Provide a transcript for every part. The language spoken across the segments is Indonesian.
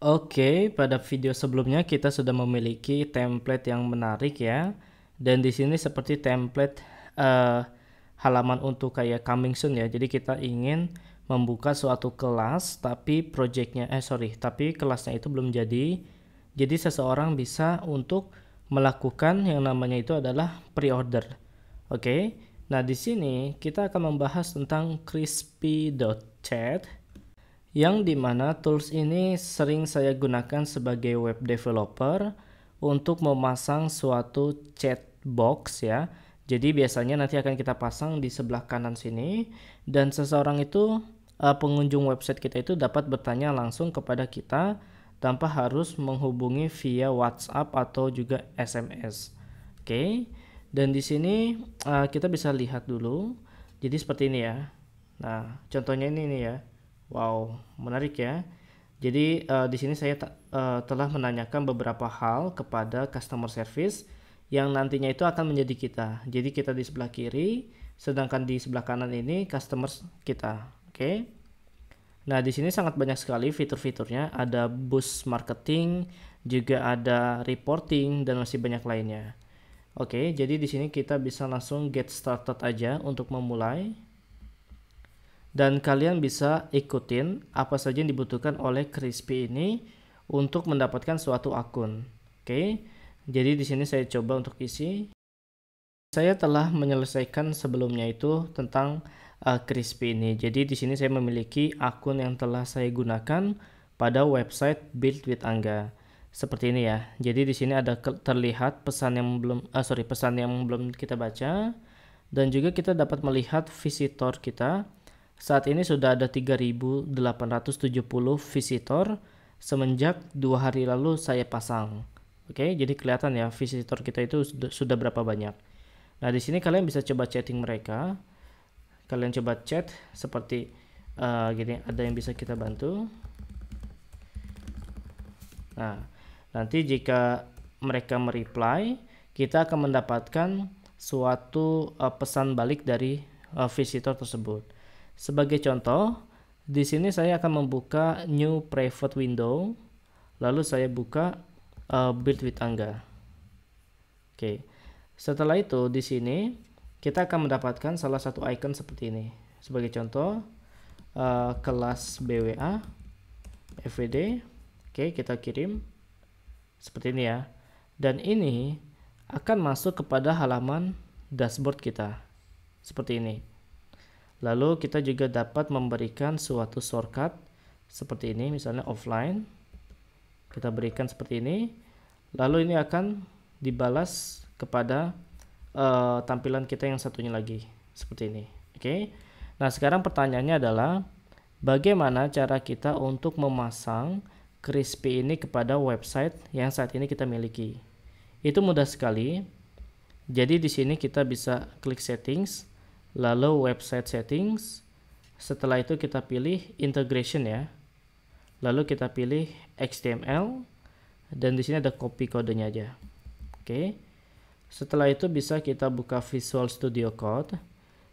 Oke, pada video sebelumnya kita sudah memiliki template yang menarik ya. Dan di sini seperti template uh, halaman untuk kayak coming soon ya. Jadi kita ingin membuka suatu kelas tapi projectnya eh sorry tapi kelasnya itu belum jadi. Jadi seseorang bisa untuk melakukan yang namanya itu adalah pre-order. Oke. Nah, di sini kita akan membahas tentang crispy.chat yang dimana tools ini sering saya gunakan sebagai web developer untuk memasang suatu chat box ya. Jadi biasanya nanti akan kita pasang di sebelah kanan sini dan seseorang itu eh, pengunjung website kita itu dapat bertanya langsung kepada kita tanpa harus menghubungi via WhatsApp atau juga SMS. Oke. Okay. Dan di sini eh, kita bisa lihat dulu. Jadi seperti ini ya. Nah, contohnya ini nih ya. Wow, menarik ya. Jadi uh, di sini saya uh, telah menanyakan beberapa hal kepada customer service yang nantinya itu akan menjadi kita. Jadi kita di sebelah kiri, sedangkan di sebelah kanan ini customer kita. Oke. Okay? Nah, di sini sangat banyak sekali fitur-fiturnya. Ada boost marketing, juga ada reporting dan masih banyak lainnya. Oke, okay, jadi di sini kita bisa langsung get started aja untuk memulai dan kalian bisa ikutin apa saja yang dibutuhkan oleh Crispy ini untuk mendapatkan suatu akun. Oke. Okay? Jadi di sini saya coba untuk isi. Saya telah menyelesaikan sebelumnya itu tentang uh, Crispy ini. Jadi di sini saya memiliki akun yang telah saya gunakan pada website Build with Angga. Seperti ini ya. Jadi di sini ada terlihat pesan yang belum uh, sorry pesan yang belum kita baca dan juga kita dapat melihat visitor kita saat ini sudah ada 3.870 visitor semenjak dua hari lalu saya pasang. Oke, jadi kelihatan ya visitor kita itu sudah berapa banyak. Nah, di sini kalian bisa coba chatting mereka. Kalian coba chat seperti uh, gini, ada yang bisa kita bantu. Nah, nanti jika mereka mereply, kita akan mendapatkan suatu uh, pesan balik dari uh, visitor tersebut. Sebagai contoh, di sini saya akan membuka new private window, lalu saya buka uh, build with Angga. Oke. Okay. Setelah itu di sini kita akan mendapatkan salah satu icon seperti ini. Sebagai contoh uh, kelas BWA FVD. Oke, okay, kita kirim seperti ini ya. Dan ini akan masuk kepada halaman dashboard kita. Seperti ini. Lalu kita juga dapat memberikan suatu shortcut seperti ini misalnya offline. Kita berikan seperti ini. Lalu ini akan dibalas kepada uh, tampilan kita yang satunya lagi seperti ini. Oke. Okay? Nah, sekarang pertanyaannya adalah bagaimana cara kita untuk memasang crispy ini kepada website yang saat ini kita miliki. Itu mudah sekali. Jadi di sini kita bisa klik settings lalu website settings setelah itu kita pilih integration ya lalu kita pilih HTML dan di sini ada copy kodenya aja oke setelah itu bisa kita buka Visual Studio Code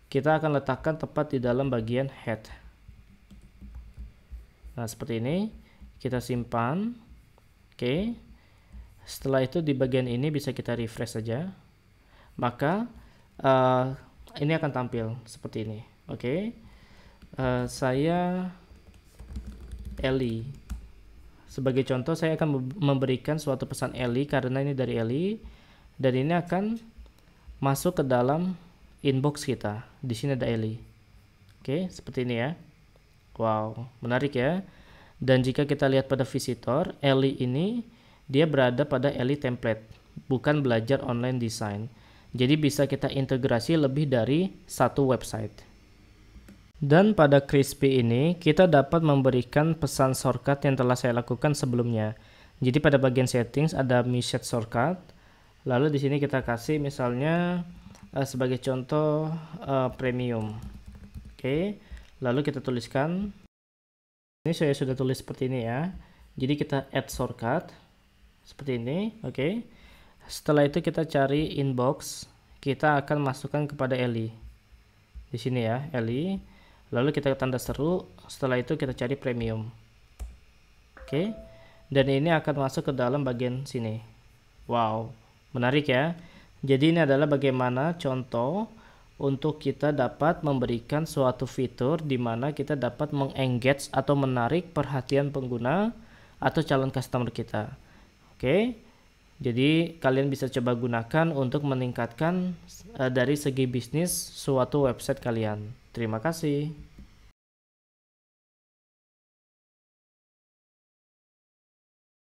kita akan letakkan tepat di dalam bagian head nah seperti ini kita simpan oke setelah itu di bagian ini bisa kita refresh saja maka uh, ini akan tampil seperti ini oke okay. uh, eh, saya Eli sebagai contoh saya akan memberikan suatu pesan Eli karena ini dari Eli dan ini akan masuk ke dalam inbox kita di sini ada Eli oke okay, seperti ini ya wow menarik ya dan jika kita lihat pada visitor Eli ini dia berada pada Eli template bukan belajar online design jadi bisa kita integrasi lebih dari satu website. Dan pada Crispy ini, kita dapat memberikan pesan shortcut yang telah saya lakukan sebelumnya. Jadi pada bagian settings ada Message shortcut. Lalu di sini kita kasih misalnya eh, sebagai contoh eh, premium. Oke. Lalu kita tuliskan ini saya sudah tulis seperti ini ya. Jadi kita add shortcut seperti ini, oke. Okay. Setelah itu kita cari inbox, kita akan masukkan kepada Eli. Di sini ya, Eli. Lalu kita tanda seru, setelah itu kita cari premium. Oke. Dan ini akan masuk ke dalam bagian sini. Wow, menarik ya. Jadi ini adalah bagaimana contoh untuk kita dapat memberikan suatu fitur di mana kita dapat mengengage atau menarik perhatian pengguna atau calon customer kita. Oke. Okay? Jadi kalian bisa coba gunakan untuk meningkatkan uh, dari segi bisnis suatu website kalian. Terima kasih.